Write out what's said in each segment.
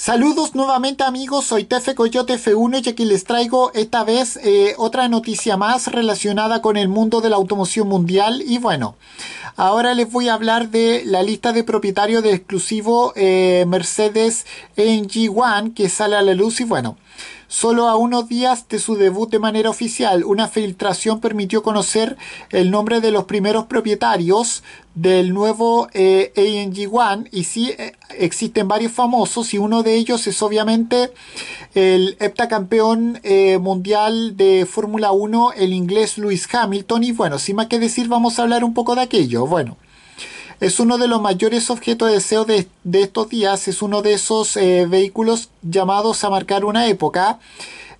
Saludos nuevamente amigos, soy Tefe Coyote F1 y aquí les traigo esta vez eh, otra noticia más relacionada con el mundo de la automoción mundial y bueno, ahora les voy a hablar de la lista de propietarios de exclusivo eh, Mercedes NG1 que sale a la luz y bueno. Solo a unos días de su debut de manera oficial, una filtración permitió conocer el nombre de los primeros propietarios del nuevo eh, ANG One y sí eh, existen varios famosos y uno de ellos es obviamente el heptacampeón eh, mundial de Fórmula 1, el inglés Lewis Hamilton y bueno, sin más que decir vamos a hablar un poco de aquello. Bueno. Es uno de los mayores objetos de deseo de, estos días, es uno de esos eh, vehículos llamados a marcar una época.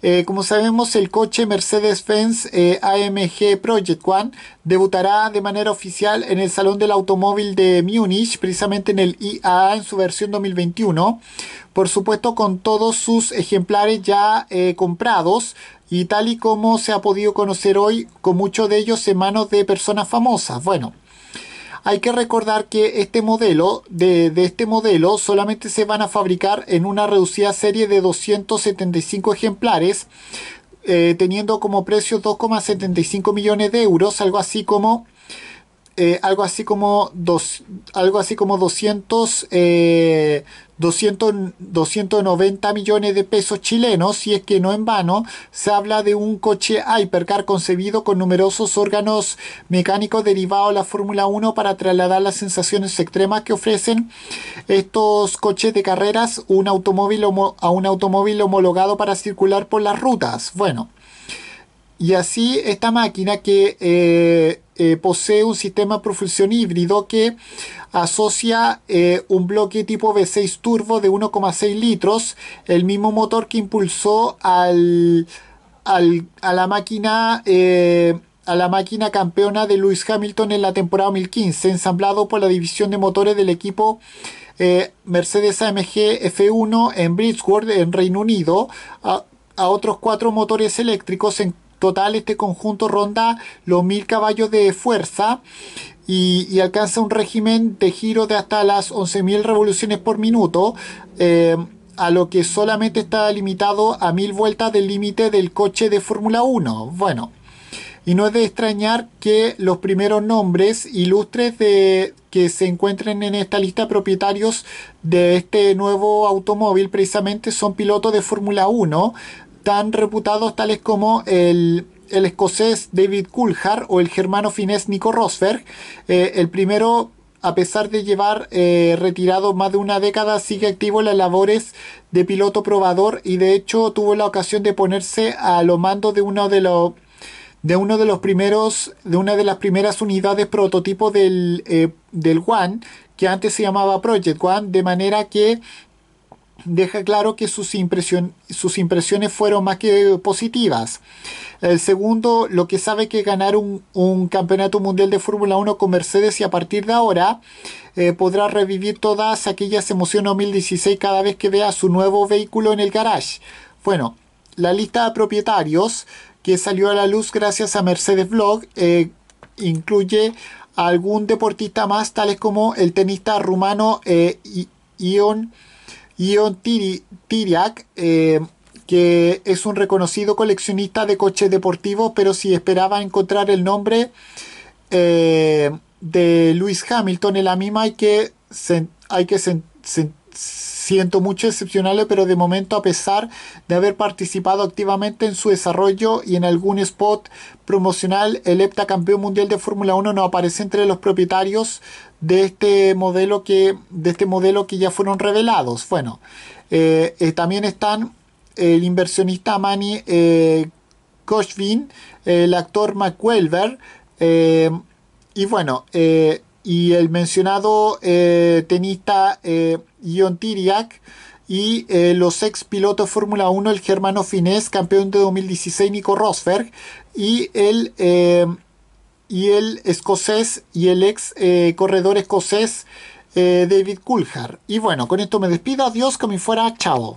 Eh, como sabemos, el coche Mercedes-Benz eh, AMG Project One debutará de manera oficial en el Salón del Automóvil de Múnich, precisamente en el IAA en su versión 2021. Por supuesto, con todos sus ejemplares ya comprados y tal y como se ha podido conocer hoy, con muchos de ellos en manos de personas famosas. Bueno. Hay que recordar que este modelo, de, este modelo solamente se van a fabricar en una reducida serie de 275 ejemplares, eh, teniendo como precio 2,75 millones de euros, algo así como eh, algo así como dos, algo así como 200, 290 eh, millones de pesos chilenos, si es que no en vano, se habla de un coche Hypercar concebido con numerosos órganos mecánicos derivados de la Fórmula 1 para trasladar las sensaciones extremas que ofrecen estos coches de carreras un automóvil a un automóvil homologado para circular por las rutas. Bueno, y así esta máquina que... Eh, eh, posee un sistema de propulsión híbrido que asocia eh, un bloque tipo V6 turbo de 1,6 litros, el mismo motor que impulsó al, a la máquina eh, a la máquina campeona de Lewis Hamilton en la temporada 2015, ensamblado por la división de motores del equipo Mercedes AMG F1 en Bridgewater, en Reino Unido, a, a otros cuatro motores eléctricos en Total, este conjunto ronda los 1000 caballos de fuerza y, alcanza un régimen de giro de hasta las 11.000 revoluciones por minuto. Eh, a lo que solamente está limitado a mil vueltas del límite del coche de Fórmula 1. Bueno, y no es de extrañar que los primeros nombres ilustres de, que se encuentren en esta lista de propietarios de este nuevo automóvil precisamente son pilotos de Fórmula 1, tan reputados tales como el, el escocés David Coulthard o el germano finés Nico Rosberg. Eh, el primero, a pesar de llevar eh, retirado más de una década, sigue activo en las labores de piloto probador y de hecho tuvo la ocasión de ponerse a lo mando de uno de los de uno de los primeros de una de las primeras unidades prototipo del, eh, del One que antes se llamaba Project One de manera que deja claro que sus, sus impresiones fueron más que positivas. El segundo, lo que sabe que ganar un, campeonato mundial de Fórmula 1 con Mercedes y a partir de ahora eh, podrá revivir todas aquellas emociones 2016 cada vez que vea su nuevo vehículo en el garage. Bueno, la lista de propietarios que salió a la luz gracias a Mercedes Blog eh, incluye algún deportista más, tales como el tenista rumano eh, Ion Ion Tiriac, eh, que es un reconocido coleccionista de coches deportivos, pero si esperaba encontrar el nombre eh, de Lewis Hamilton en la misma, hay que, hay que siento mucho excepcionales, pero de momento a pesar de haber participado activamente en su desarrollo y en algún spot promocional, el heptacampeón campeón mundial de Fórmula 1 no aparece entre los propietarios de este modelo que, de este modelo que ya fueron revelados. Bueno, eh, eh, también están el inversionista Manny eh, el actor McWelver, eh, y bueno, y el mencionado eh, tenista eh, Ion Tiriac y eh, los ex pilotos Fórmula 1, el germano finés, campeón de 2016 Nico Rosberg y el, y el escocés y el ex corredor escocés David Coulthard. Y bueno, con esto me despido, adiós, como fuera, chao.